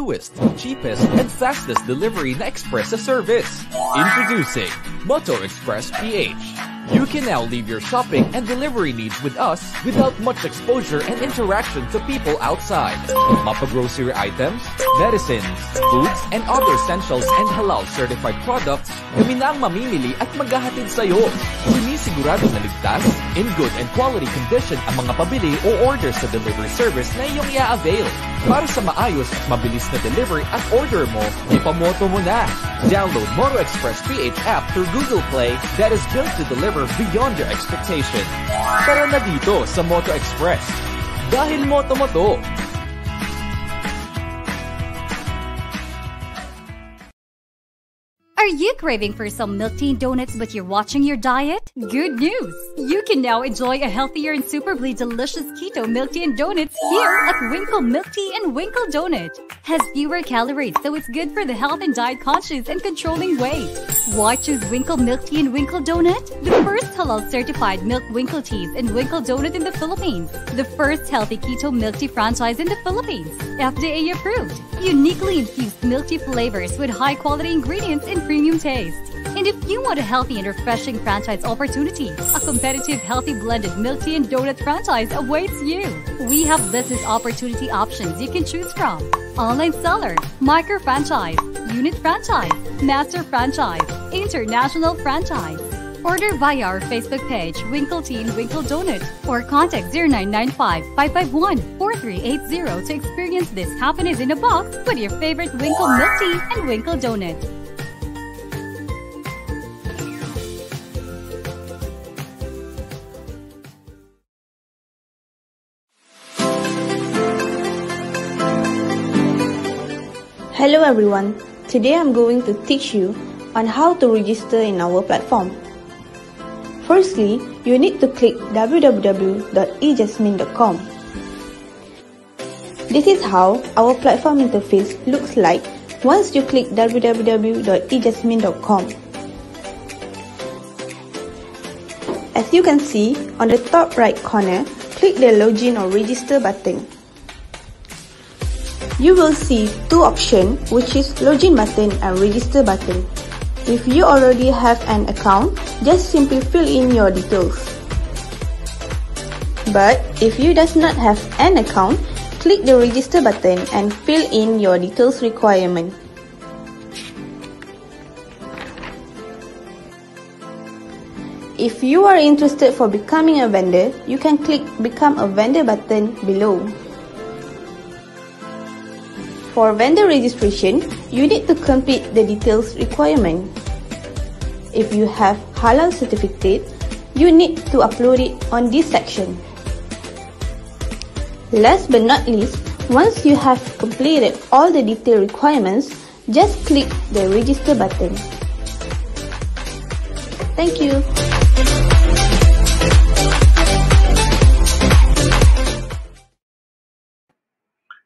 newest, cheapest, and fastest delivery and express service. Introducing Moto Express PH. You can now leave your shopping and delivery needs with us without much exposure and interaction to people outside. Mapa grocery items, medicines, foods, and other essentials and halal certified products kami na ang mamimili at maghahatid sa'yo. We siguradong naligtas, in good and quality condition ang mga pabili o order sa delivery service na iyong ia avail Para sa maayos at mabilis na delivery at order mo, ipamoto mo na! Download Moto Express PH app through Google Play that is built to deliver beyond your expectation. Tara na dito sa Moto Express! Dahil moto mo to! Are you craving for some melting donuts but you're watching your diet? Good news! You can now enjoy a healthier and superbly delicious keto milky and donuts here at Winkle Milky and Winkle Donut. Has fewer calories so it's good for the health and diet conscious and controlling weight. What is Winkle Milk Tea and Winkle Donut? The first halal certified milk Winkle teas and Winkle Donut in the Philippines. The first healthy keto milk tea franchise in the Philippines. FDA approved. Uniquely infused milk tea flavors with high quality ingredients and premium taste. And if you want a healthy and refreshing franchise opportunity, a competitive healthy blended milk tea and donut franchise awaits you. We have business opportunity options you can choose from. Online seller, micro franchise, unit franchise, master franchise, international franchise. Order via our Facebook page, Winkle Tea and Winkle Donut, or contact 0995 551 4380 to experience this happiness in a box with your favorite Winkle milk tea and Winkle Donut. Hello everyone, today I'm going to teach you on how to register in our platform. Firstly, you need to click www.ejasmine.com. This is how our platform interface looks like once you click www.ejasmine.com. As you can see, on the top right corner, click the login or register button. You will see two options which is login button and register button. If you already have an account, just simply fill in your details. But if you does not have an account, click the register button and fill in your details requirement. If you are interested for becoming a vendor, you can click become a vendor button below. For vendor registration, you need to complete the details requirement. If you have halal certificate, you need to upload it on this section. Last but not least, once you have completed all the detail requirements, just click the register button. Thank you.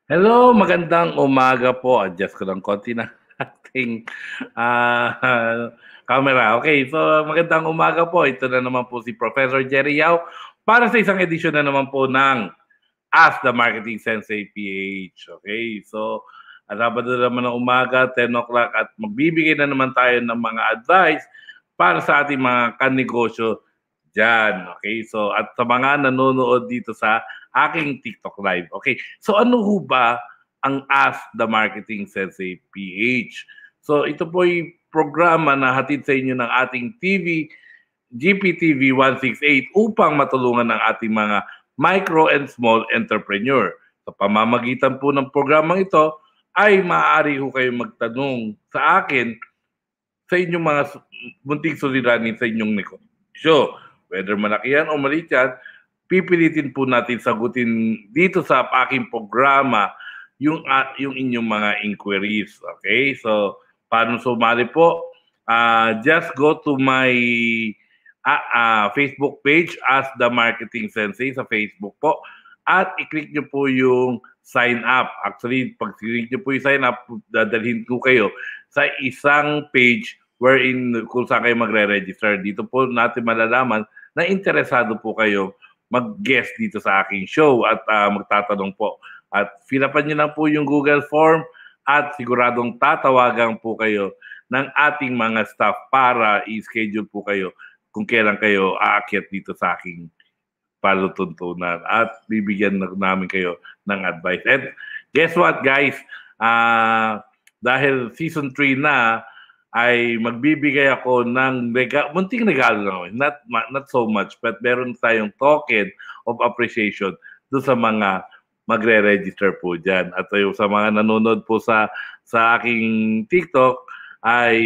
Hello, magandang umaga po. Adjust ah, ko lang konti na ating uh, camera. Okay, so magandang umaga po. Ito na naman po si Professor Jerry Yao para sa isang edisyon na naman po ng Ask the Marketing Sensei PH. Okay, so Sabado na naman ng umaga, 10 o'clock at magbibigay na naman tayo ng mga advice para sa ating mga kanegosyo dyan. Okay, so at sa mga nanonood dito sa aking TikTok live. Okay, so ano ho ba ang Ask the Marketing Sensei PH? So ito po yung programa na hatid sa inyo ng ating TV, GPTV 168 upang matulungan ang ating mga micro and small entrepreneur. Sa pamamagitan po ng programang ito, ay maaari ho kayo magtanong sa akin sa inyong mga bunting suliranin sa inyong negosyo. Whether malaki yan o maliit yan, pipilitin po natin sagutin dito sa aking programa yung uh, yung inyong mga inquiries, okay? So paano sumali po? Uh, just go to my uh, uh, Facebook page as the Marketing Sensei sa Facebook po at i-click niyo po yung sign up. Actually, pag click niyo po yung sign up, dadalhin ko kayo sa isang page wherein kung saan kayo magre-register. Dito po natin malalaman na interesado po kayo mag-guest dito sa aking show at uh, magtatanong po. At filapan niyo lang po yung Google form at siguradong tatawagan po kayo ng ating mga staff para i-schedule po kayo kung kailan kayo aakyat dito sa aking palutuntunan at bibigyan na namin kayo ng advice. And guess what guys? Uh, dahil season 3 na, ay magbibigay ako ng rega- munting regalo na Not, not so much, but meron tayong token of appreciation do sa mga magre-register po dyan. At ayo sa mga nanonood po sa, sa aking TikTok, ay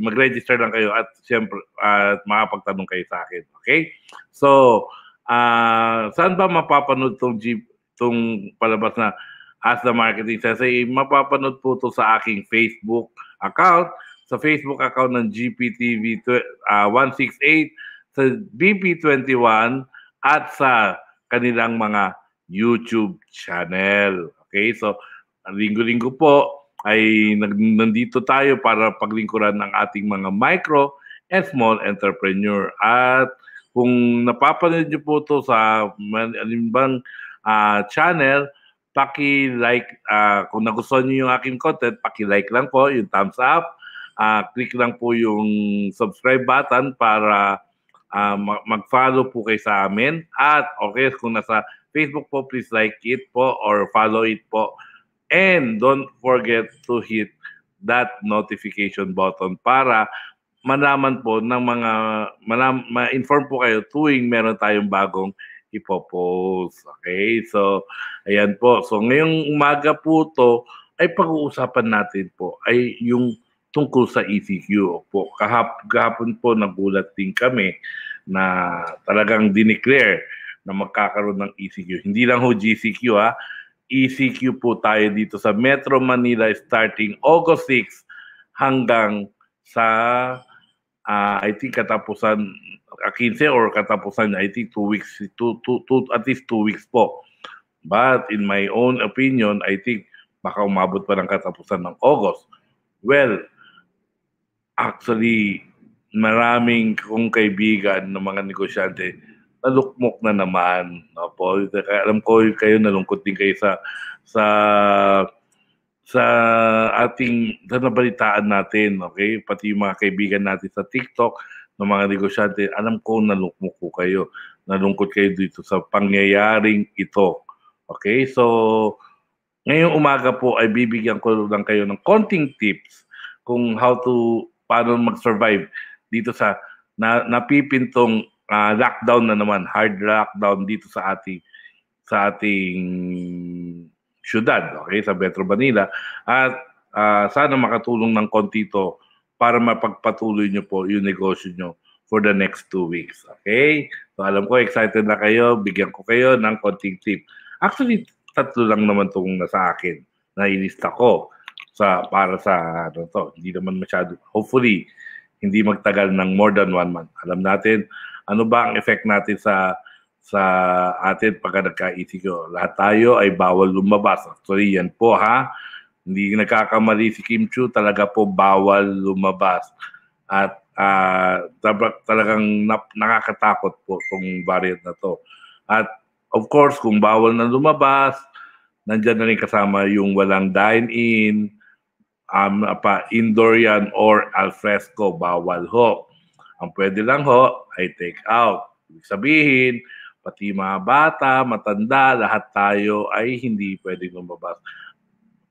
mag-register lang kayo at siyempre at uh, makapagtanong kayo sa akin. Okay? So, uh, saan ba mapapanood tong Jeep, tong palabas na As the Marketing Sensei? Mapapanood po to sa aking Facebook account sa Facebook account ng GPTV uh, 168, sa BP21 at sa kanilang mga YouTube channel. Okay, so linggo-linggo po ay nandito tayo para paglingkuran ng ating mga micro and small entrepreneur. At kung napapanood niyo po to sa alimbang uh, channel, paki-like, uh, kung nagustuhan niyo yung aking content, paki-like lang po, yung thumbs up, uh, click lang po yung subscribe button para uh, mag-follow po kay sa amin. At okay, kung nasa Facebook po, please like it po or follow it po. And don't forget to hit that notification button para malaman po ng mga malam, ma-inform po kayo tuwing meron tayong bagong ipopost. Okay? So, ayan po. So, ngayong umaga po to ay pag-uusapan natin po ay yung tungkol sa ECQ. Po, kahap, kahapon po nagulat din kami na talagang dineclare na magkakaroon ng ECQ. Hindi lang ho GCQ ha, ECQ po tayo dito sa Metro Manila starting August 6 hanggang sa uh, I think katapusan 15 ah, or katapusan I think 2 weeks two, two, two, at least 2 weeks po. But in my own opinion, I think baka umabot pa ng katapusan ng August. Well, actually, maraming kong kaibigan ng mga negosyante, nalukmok na naman. Opo, alam ko kayo nalungkot din kayo sa sa sa ating sa nabalitaan natin, okay? Pati yung mga kaibigan natin sa TikTok ng mga negosyante, alam ko nalungkot ko kayo. Nalungkot kayo dito sa pangyayaring ito. Okay? So, ngayong umaga po ay bibigyan ko lang kayo ng konting tips kung how to paano mag-survive dito sa na, napipintong uh, lockdown na naman, hard lockdown dito sa ating sa ating syudad, okay, sa Metro Manila. At uh, sana makatulong ng konti ito para mapagpatuloy nyo po yung negosyo nyo for the next two weeks. Okay? So alam ko, excited na kayo. Bigyan ko kayo ng konting tip. Actually, tatlo lang naman itong nasa akin na ilista ko sa para sa ano to. Hindi naman masyado hopefully hindi magtagal ng more than one month. Alam natin ano ba ang effect natin sa sa atin pagka nagka-ETQ. Lahat tayo ay bawal lumabas. Actually, yan po ha. Hindi nagkakamali si Kim Chu, talaga po bawal lumabas. At uh, talagang na- nakakatakot po itong variant na to. At of course, kung bawal na lumabas, nandyan na rin kasama yung walang dine-in, um, pa indoor yan or al fresco, bawal ho. Ang pwede lang ho ay take out. Ibig sabihin, pati mga bata, matanda, lahat tayo ay hindi pwedeng lumabas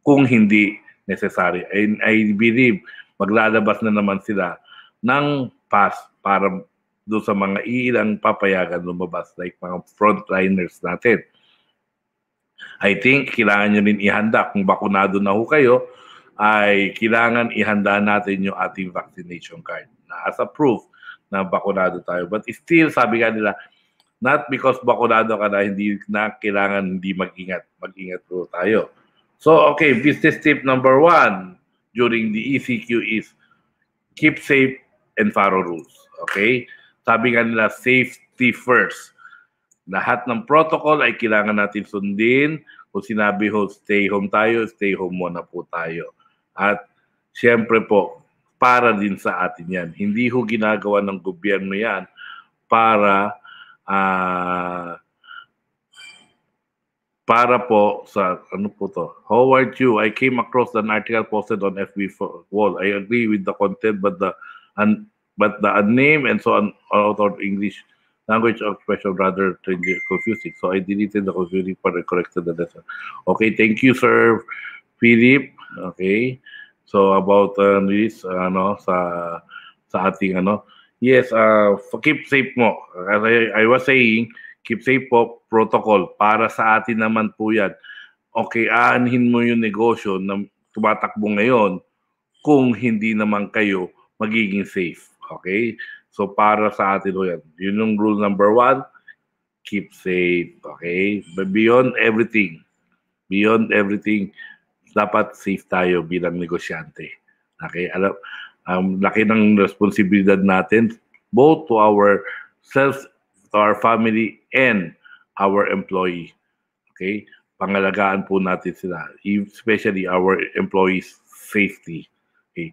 kung hindi necessary. And I believe maglalabas na naman sila ng pass para doon sa mga ilang papayagan lumabas like mga frontliners natin. I think kailangan nyo rin ihanda kung bakunado na ho kayo ay kailangan ihanda natin yung ating vaccination card na as a proof na bakunado tayo. But still, sabi nga nila, not because bakunado ka na, hindi na kailangan hindi mag-ingat. Mag-ingat po tayo. So, okay, business tip number one during the ECQ is keep safe and follow rules. Okay? Sabi nga nila, safety first. Lahat ng protocol ay kailangan natin sundin. Kung sinabi ho, stay home tayo, stay home muna po tayo. At siyempre po, para din sa atin yan. Hindi ho ginagawa ng gobyerno yan para uh, para po sa ano po to. How are you? I came across an article posted on FB wall. I agree with the content but the and but the name and so on out of English language of expression rather confusing. So I deleted the confusing part and corrected the letter. Okay, thank you, sir Philip. Okay? So about uh, this ano sa sa ating ano. Yes, uh, keep safe mo. As I, I was saying, keep safe po protocol para sa atin naman po 'yan. Okay, aanhin mo yung negosyo na tumatakbo ngayon kung hindi naman kayo magiging safe. Okay? So para sa atin po 'yan. Yun yung rule number one, keep safe. Okay? beyond everything, beyond everything, dapat safe tayo bilang negosyante. Okay? Alam, um, laki ng responsibilidad natin both to our selves, to our family, and our employee. Okay? Pangalagaan po natin sila, especially our employees' safety. Okay?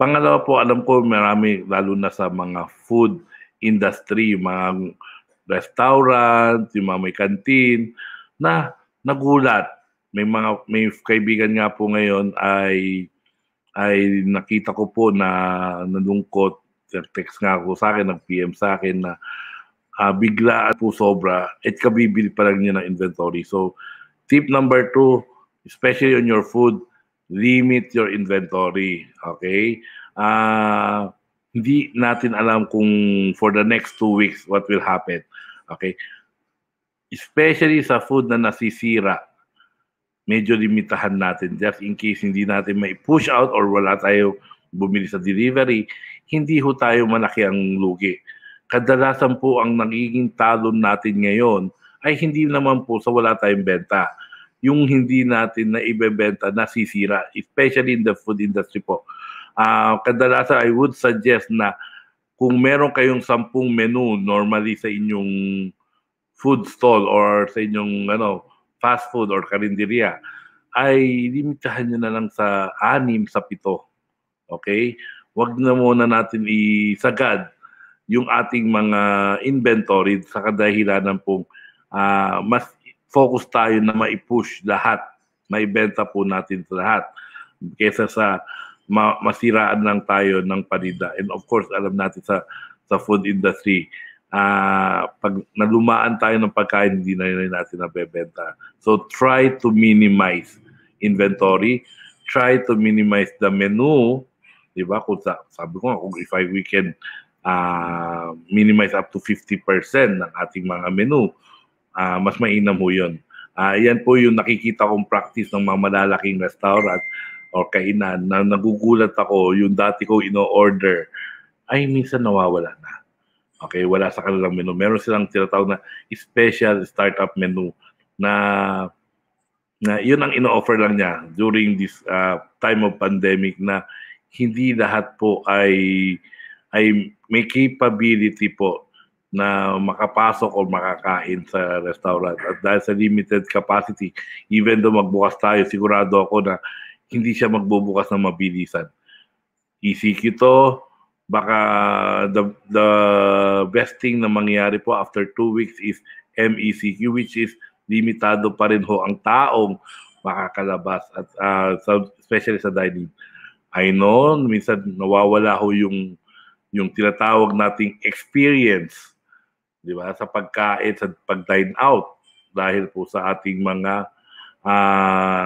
Pangalawa po, alam ko marami, lalo na sa mga food industry, mga restaurant, yung mga may canteen, na nagulat may mga may kaibigan nga po ngayon ay ay nakita ko po na nalungkot text nga ako sa akin, nag-PM sa akin na uh, bigla at po sobra, at kabibili pa lang niya ng inventory. So, tip number two, especially on your food, limit your inventory. Okay? Uh, hindi natin alam kung for the next two weeks what will happen. Okay? Especially sa food na nasisira medyo limitahan natin just in case hindi natin may push out or wala tayo bumili sa delivery, hindi ho tayo malaki ang lugi. Kadalasan po ang nagiging talon natin ngayon ay hindi naman po sa wala tayong benta. Yung hindi natin na ibebenta, nasisira, especially in the food industry po. Uh, kadalasan I would suggest na kung meron kayong sampung menu normally sa inyong food stall or sa inyong ano fast food or karinderya, ay limitahan nyo na lang sa anim sa pito. Okay? Huwag na muna natin isagad yung ating mga inventory sa kadahilan ng pong uh, mas focus tayo na maipush lahat, May benta po natin sa lahat kesa sa ma- masiraan lang tayo ng panida. And of course, alam natin sa sa food industry, uh, pag nalumaan tayo ng pagkain, hindi na rin natin nabebenta. So try to minimize inventory. Try to minimize the menu. Di ba? Kung sa, sabi ko nga, kung if I, we can uh, minimize up to 50% ng ating mga menu, uh, mas mainam ho yun. Uh, yan po yung nakikita kong practice ng mga malalaking restaurant or kainan na nagugulat ako yung dati ko ino-order ay minsan nawawala na. Okay, wala sa kanilang menu. Meron silang tinatawag na special startup menu na na yun ang ino-offer lang niya during this uh, time of pandemic na hindi lahat po ay ay may capability po na makapasok o makakain sa restaurant. At dahil sa limited capacity, even though magbukas tayo, sigurado ako na hindi siya magbubukas ng mabilisan. ECQ to, baka the, the uh, best thing na mangyayari po after two weeks is MECQ which is limitado pa rin ho ang taong makakalabas at uh, sa, especially sa dining. I know, minsan nawawala ho yung yung tinatawag nating experience, di ba, sa pagkain, sa pag-dine out dahil po sa ating mga uh,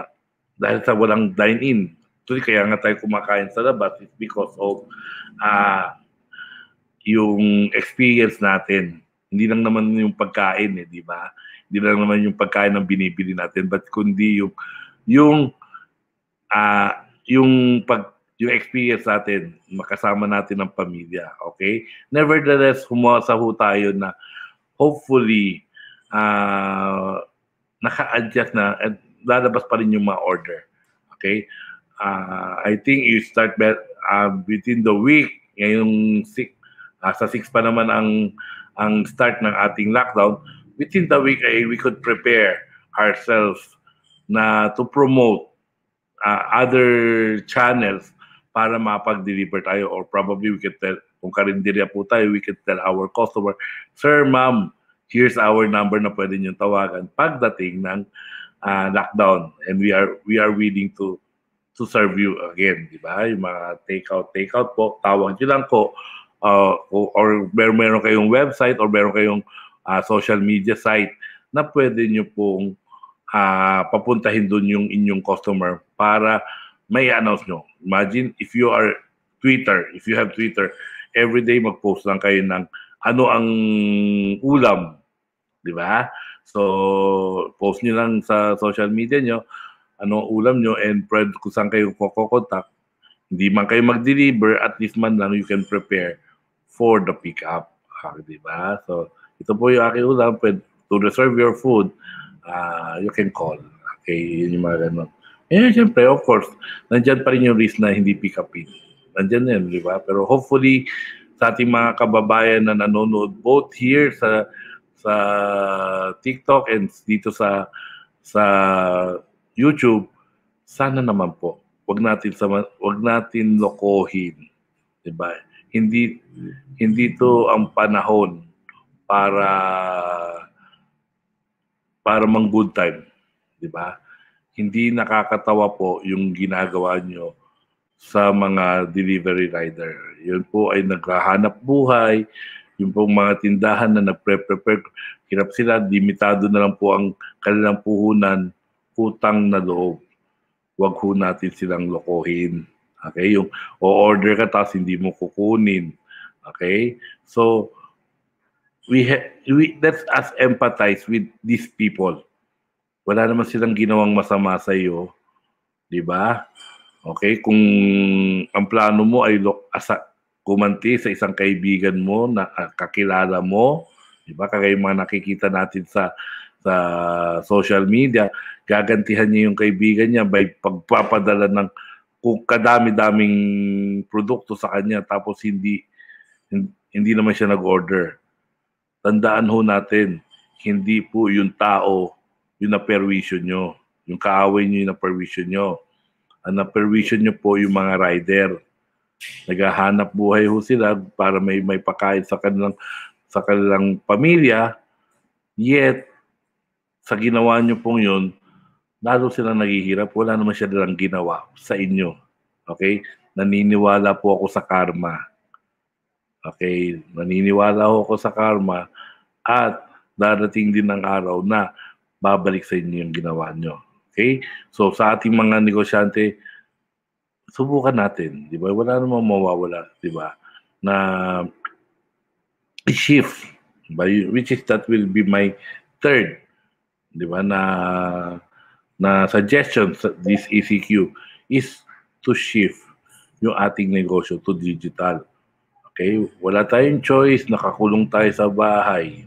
dahil sa walang dine-in. Actually, kaya nga tayo kumakain sa labas is because of uh, yung experience natin. Hindi lang naman yung pagkain eh, di ba? Hindi lang naman yung pagkain ang binibili natin, but kundi yung yung uh, yung pag yung experience natin, makasama natin ng pamilya, okay? Nevertheless, humasa ho tayo na hopefully uh, naka-adjust na at lalabas pa rin yung mga order. Okay? Uh, I think you start uh, within the week, ngayong 6, nasa 6 pa naman ang ang start ng ating lockdown, within the week ay eh, we could prepare ourselves na to promote uh, other channels para mapag-deliver tayo or probably we can tell, kung karinderya po tayo, we can tell our customer, Sir, ma'am, here's our number na pwede niyong tawagan pagdating ng uh, lockdown and we are we are willing to to serve you again, di ba? Yung mga take out, take out po, tawag niyo lang po uh, or mer meron kayong website or meron kayong uh, social media site na pwede nyo pong uh, papuntahin doon yung inyong customer para may announce nyo. Imagine if you are Twitter, if you have Twitter, every day mag-post lang kayo ng ano ang ulam, di ba? So, post nyo lang sa social media nyo, ano ulam nyo, and pwede kung saan kayo kukokontak. Hindi man kayo mag-deliver, at least man lang you can prepare for the pickup. Ah, di ba? So, ito po yung aking ulam. To reserve your food, uh, you can call. Okay, yun yung mga ganun. Eh, siyempre, of course, nandyan pa rin yung risk na hindi pick upin. Nandyan yun, di ba? Pero hopefully, sa ating mga kababayan na nanonood both here sa sa TikTok and dito sa sa YouTube, sana naman po, wag natin sa wag natin lokohin, 'di ba? hindi hindi to ang panahon para para mang good time, di ba? Hindi nakakatawa po yung ginagawa nyo sa mga delivery rider. Yun po ay naghahanap buhay, yung pong mga tindahan na nagpre-prepare, hirap sila, limitado na lang po ang kanilang puhunan, utang na loob. Huwag ho natin silang lokohin. Okay? Yung o-order ka tapos hindi mo kukunin. Okay? So, we, ha- we let's us empathize with these people. Wala naman silang ginawang masama sa iyo. 'Di ba? Okay, kung ang plano mo ay look, a, kumanti sa isang kaibigan mo na kakilala mo, 'di ba? Kagaya mga nakikita natin sa sa social media, gagantihan niya yung kaibigan niya by pagpapadala ng kung kadami-daming produkto sa kanya tapos hindi hindi naman siya nag-order. Tandaan ho natin, hindi po yung tao yung na-perwisyon nyo. Yung kaaway nyo yung na-perwisyon nyo. Ang na-perwisyon nyo po yung mga rider. Naghahanap buhay ho sila para may, may pakain sa kanilang, sa kanilang pamilya. Yet, sa ginawa nyo pong yun, lalo sila naghihirap, wala naman siya nilang ginawa sa inyo. Okay? Naniniwala po ako sa karma. Okay? Naniniwala ako sa karma at darating din ang araw na babalik sa inyo yung ginawa nyo. Okay? So, sa ating mga negosyante, subukan natin, di ba? Wala namang mawawala, di ba? Na shift, diba? which is that will be my third, di ba? Na na suggestion sa this ECQ e is to shift yung ating negosyo to digital. Okay? Wala tayong choice, nakakulong tayo sa bahay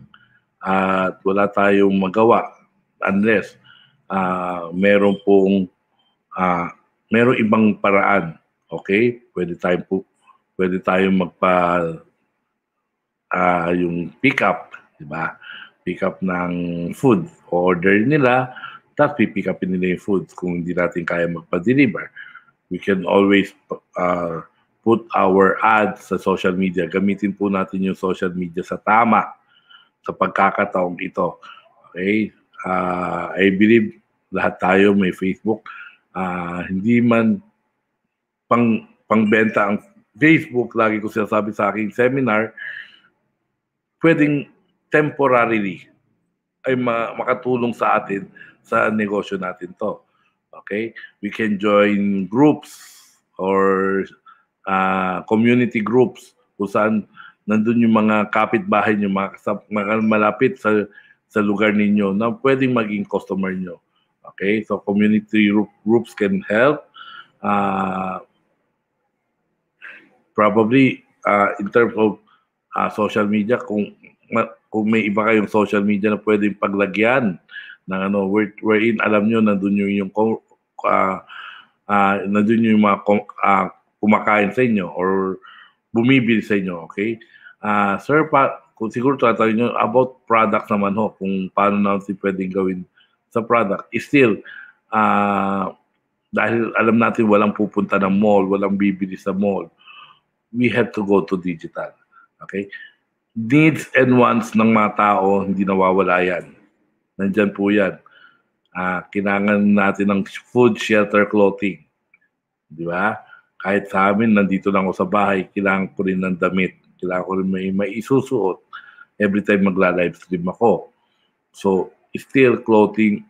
at wala tayong magawa unless uh, meron pong uh, meron ibang paraan. Okay? Pwede tayong po, pwede tayong magpa uh, yung pick up, di ba? Pick up ng food, order nila, tapos pipikapin nila yung food kung hindi natin kaya magpa-deliver. We can always uh, put our ads sa social media. Gamitin po natin yung social media sa tama sa pagkakataong ito. Okay? Uh, I believe lahat tayo may Facebook. Uh, hindi man pang pangbenta ang Facebook, lagi ko sinasabi sa aking seminar, pwedeng temporarily ay ma- makatulong sa atin sa negosyo natin to. Okay? We can join groups or uh, community groups kung saan nandun yung mga kapitbahay nyo, mga, sa, mga malapit sa, sa lugar ninyo na pwedeng maging customer nyo. Okay? So community groups can help. Uh, probably uh, in terms of uh, social media, kung kung may iba kayong social media na pwedeng paglagyan ng ano wherein alam niyo nandoon yung yung uh, ah, uh, ah, nandoon yung mga uh, kumakain sa inyo or bumibili sa inyo, okay? Uh, sir, pa, kung siguro tatawin nyo about product naman ho, kung paano na si pwedeng gawin sa product. Still, uh, dahil alam natin walang pupunta ng mall, walang bibili sa mall, we have to go to digital. Okay? Needs and wants ng mga tao, hindi nawawala yan. Nandyan po yan. Uh, ah, kinangan natin ng food, shelter, clothing. Di ba? Kahit sa amin, nandito lang ako sa bahay, kailangan ko rin ng damit. Kailangan ko rin may, may isusuot every time magla-live stream ako. So, still clothing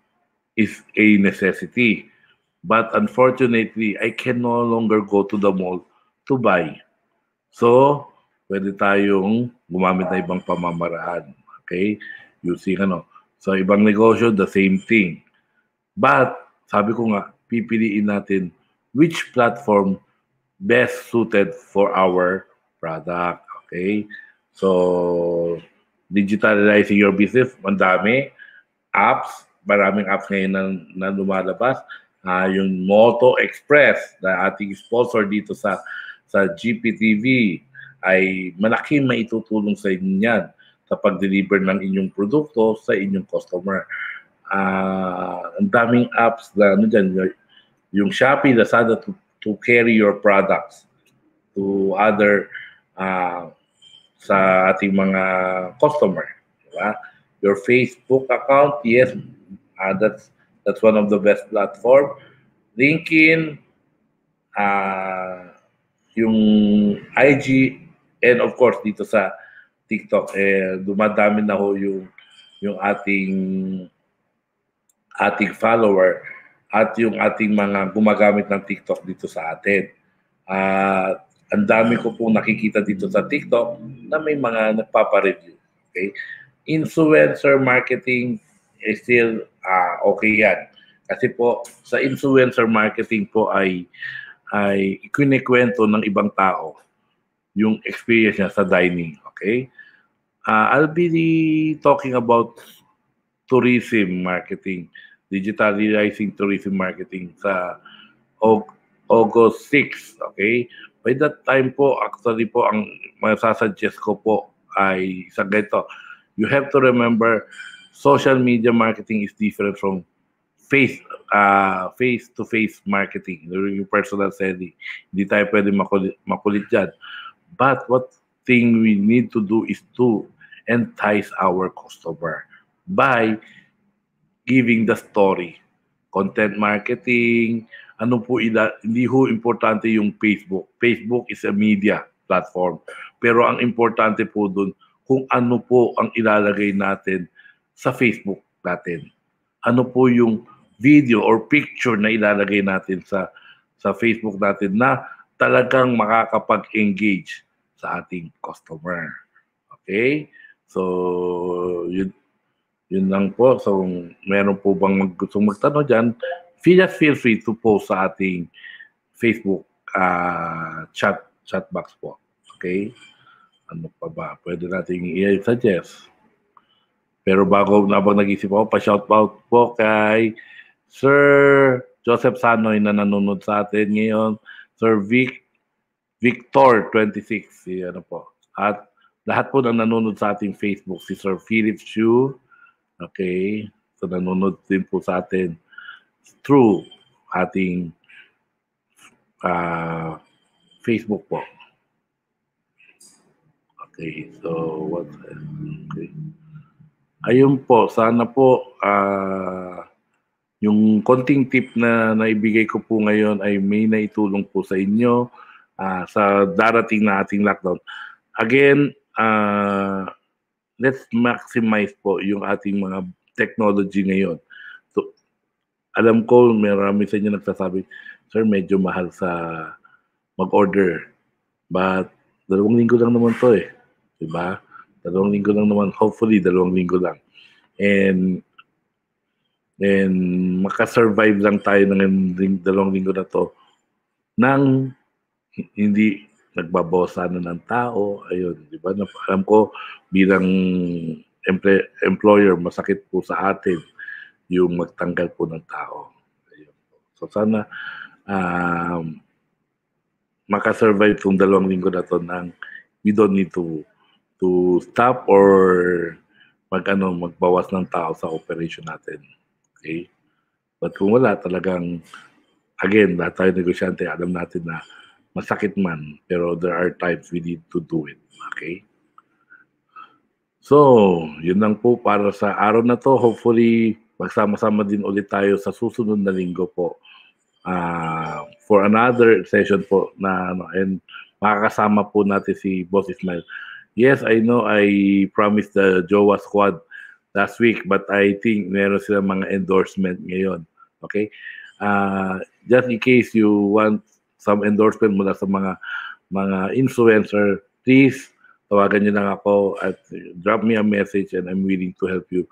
is a necessity. But unfortunately, I can no longer go to the mall to buy. So, pwede tayong gumamit ng ibang pamamaraan. Okay? Using ano, sa ibang negosyo, the same thing. But, sabi ko nga, pipiliin natin which platform best suited for our product. Okay? So, digitalizing your business, ang dami. Apps, maraming apps ngayon na, na lumalabas. Uh, yung Moto Express na ating sponsor dito sa sa GPTV ay malaking maitutulong sa inyo yan sa pag-deliver ng inyong produkto sa inyong customer. Uh, ang daming apps na ano dyan, yung Shopee, Lazada to, to carry your products to other uh, sa ating mga customer. Diba? Your Facebook account, yes, uh, that's that's one of the best platform. LinkedIn, uh, yung IG, and of course dito sa TikTok, eh, dumadami na ho yung, yung ating ating follower at yung ating mga gumagamit ng TikTok dito sa atin. At uh, ang dami ko po nakikita dito sa TikTok na may mga nagpapa-review. Okay? Influencer marketing is still uh, okay yan. Kasi po, sa influencer marketing po ay ay ikinikwento ng ibang tao yung experience niya sa dining, okay? Uh, I'll be the, talking about tourism marketing, digitalizing tourism marketing sa August 6, okay? By that time po, actually po, ang masasuggest ko po ay sa ganito. You have to remember, social media marketing is different from face uh, ah, face to face marketing, yung personal selling. Hindi tayo pwede makulit, makulit dyan. But what thing we need to do is to entice our customer by giving the story. Content marketing, ano po, ila, hindi ho importante yung Facebook. Facebook is a media platform. Pero ang importante po dun, kung ano po ang ilalagay natin sa Facebook natin. Ano po yung video or picture na ilalagay natin sa sa Facebook natin na talagang makakapag-engage sa ating customer. Okay? So, yun, yun lang po. So, meron po bang mag gusto magtanong dyan, feel, feel free to post sa ating Facebook uh, chat chat box po. Okay? Ano pa ba? Pwede natin i-suggest. Pero bago nabang nag-isip ako, pa-shoutout po kay Sir Joseph Sanoy na nanonood sa atin ngayon, Sir Vic Victor 26, si ano po. At lahat po ng nanonood sa ating Facebook, si Sir Philip Chu, okay, so nanonood din po sa atin through ating uh, Facebook po. Okay, so what okay. Ayun po, sana po uh, yung konting tip na naibigay ko po ngayon ay may naitulong po sa inyo uh, sa darating na ating lockdown. Again, uh, let's maximize po yung ating mga technology ngayon. So, alam ko, marami sa inyo nagsasabi, Sir, medyo mahal sa mag-order. But, dalawang linggo lang naman to eh. Diba? Dalawang linggo lang naman. Hopefully, dalawang linggo lang. And, and makasurvive lang tayo ng dalawang linggo na to ng hindi nagbabawasan na ng tao. Ayun, di ba? Alam ko bilang emple- employer, masakit po sa atin yung magtanggal po ng tao. Ayun. So sana um, makasurvive itong dalawang linggo na to ng we don't need to to stop or mag ano, magbawas ng tao sa operation natin. Okay? But kung wala, talagang again, lahat tayo negosyante, alam natin na Masakit man, pero there are times we need to do it. Okay? So, yun lang po para sa araw na to. Hopefully, magsama-sama din ulit tayo sa susunod na linggo po uh, for another session po na ano, and makakasama po natin si Boss Ismail. Yes, I know I promised the Jowa Squad last week, but I think meron silang mga endorsement ngayon. Okay? Uh, just in case you want some endorsement mula sa mga mga influencer, please tawagan niyo lang ako at drop me a message and I'm willing to help you.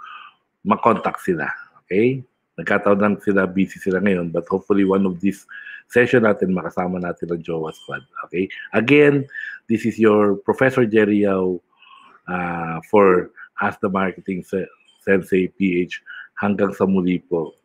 Makontakt sila. Okay? Nagkataon lang sila, busy sila ngayon, but hopefully one of these session natin, makasama natin ang Jowa Squad. Okay? Again, this is your Professor Jerry Yao uh, for Ask the Marketing Sensei PH. Hanggang sa muli po.